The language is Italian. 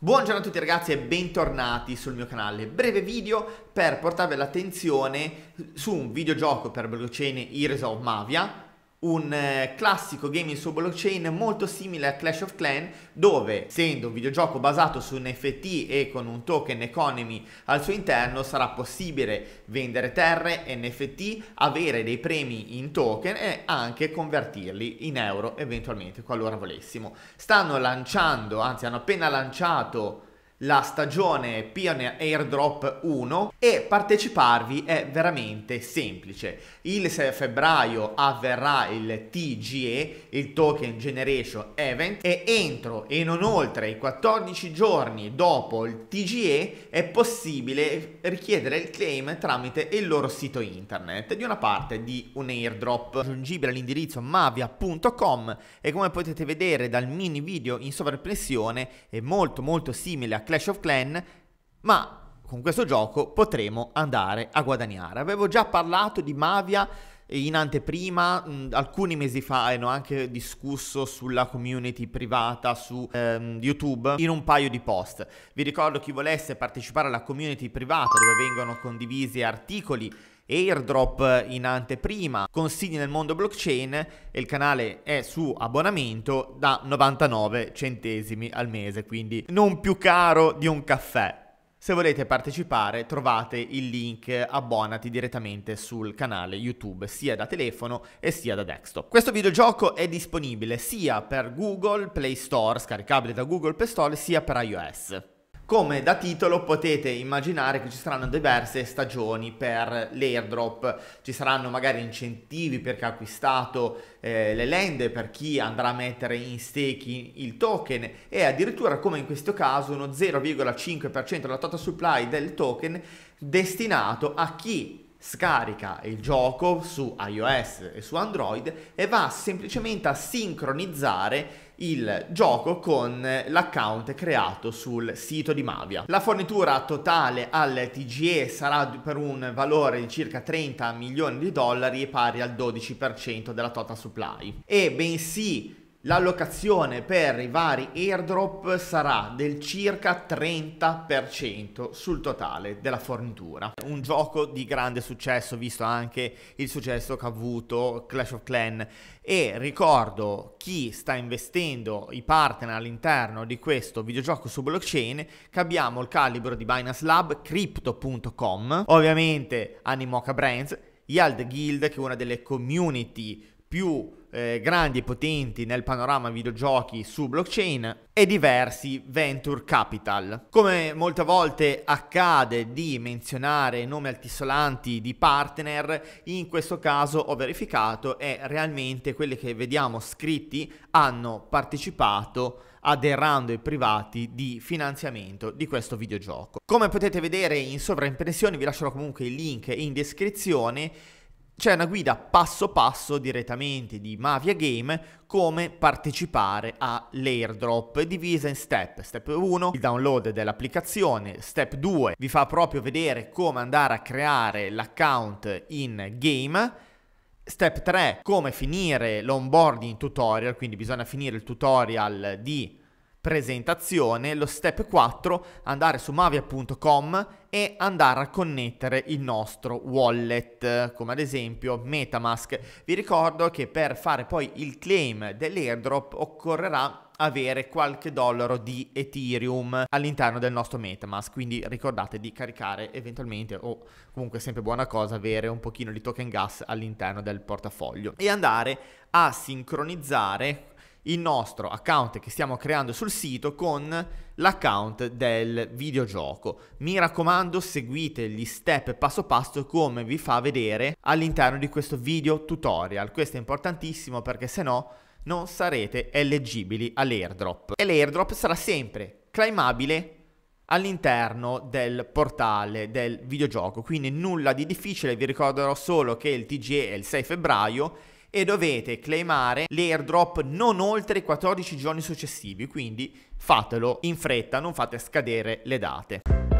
Buongiorno a tutti ragazzi e bentornati sul mio canale. Breve video per portarvi l'attenzione su un videogioco per blockchain Heroes of Mavia un eh, classico gaming su blockchain molto simile a Clash of Clans dove essendo un videogioco basato su NFT e con un token economy al suo interno sarà possibile vendere terre, NFT, avere dei premi in token e anche convertirli in euro eventualmente qualora volessimo. Stanno lanciando, anzi hanno appena lanciato la stagione Pioneer Airdrop 1 e parteciparvi è veramente semplice. Il 6 febbraio avverrà il TGE, il Token Generation Event, e entro e non oltre i 14 giorni dopo il TGE è possibile richiedere il claim tramite il loro sito internet di una parte di un airdrop raggiungibile all'indirizzo mavia.com e come potete vedere dal mini video in sovrappressione è molto molto simile a Clash of Clans, ma con questo gioco potremo andare a guadagnare. Avevo già parlato di Mavia in anteprima mh, mm, alcuni mesi fa e ne ho anche discusso sulla community privata su ehm, YouTube in un paio di post. Vi ricordo chi volesse partecipare alla community privata dove vengono condivisi articoli airdrop in anteprima, consigli nel mondo blockchain e il canale è su abbonamento da 99 centesimi al mese, quindi non più caro di un caffè. Se volete partecipare trovate il link abbonati direttamente sul canale YouTube sia da telefono e sia da desktop. Questo videogioco è disponibile sia per Google Play Store, scaricabile da Google Play Store, sia per iOS. Come da titolo potete immaginare che ci saranno diverse stagioni per l'airdrop, ci saranno magari incentivi per chi ha acquistato eh, le lende, per chi andrà a mettere in stake il token e addirittura come in questo caso uno 0,5% della total supply del token destinato a chi scarica il gioco su iOS e su Android e va semplicemente a sincronizzare il gioco con l'account creato sul sito di Mavia. La fornitura totale al TGE sarà per un valore di circa 30 milioni di dollari e pari al 12% della total supply e bensì L'allocazione per i vari airdrop sarà del circa 30% sul totale della fornitura. Un gioco di grande successo, visto anche il successo che ha avuto Clash of Clans E ricordo chi sta investendo i partner all'interno di questo videogioco su blockchain, che abbiamo il calibro di Binance Lab, Crypto.com, ovviamente Animoca Brands, Yield Guild, che è una delle community più eh, grandi e potenti nel panorama videogiochi su blockchain e diversi venture capital. Come molte volte accade di menzionare nomi altisolanti di partner, in questo caso ho verificato e realmente quelli che vediamo scritti hanno partecipato ad errando i privati di finanziamento di questo videogioco. Come potete vedere in sovraimpressione vi lascerò comunque il link in descrizione c'è una guida passo passo direttamente di Mafia Game come partecipare all'airdrop divisa in step. Step 1, il download dell'applicazione. Step 2, vi fa proprio vedere come andare a creare l'account in game. Step 3, come finire l'onboarding tutorial, quindi bisogna finire il tutorial di presentazione, lo step 4, andare su mavia.com e andare a connettere il nostro wallet, come ad esempio Metamask. Vi ricordo che per fare poi il claim dell'airdrop occorrerà avere qualche dollaro di Ethereum all'interno del nostro Metamask, quindi ricordate di caricare eventualmente o comunque sempre buona cosa avere un pochino di token gas all'interno del portafoglio e andare a sincronizzare il nostro account che stiamo creando sul sito con l'account del videogioco. Mi raccomando seguite gli step passo passo come vi fa vedere all'interno di questo video tutorial. Questo è importantissimo perché se no non sarete eleggibili all'airdrop. E l'airdrop sarà sempre claimabile all'interno del portale del videogioco, quindi nulla di difficile, vi ricorderò solo che il TGE è il 6 febbraio e dovete claimare l'airdrop non oltre i 14 giorni successivi, quindi fatelo in fretta, non fate scadere le date.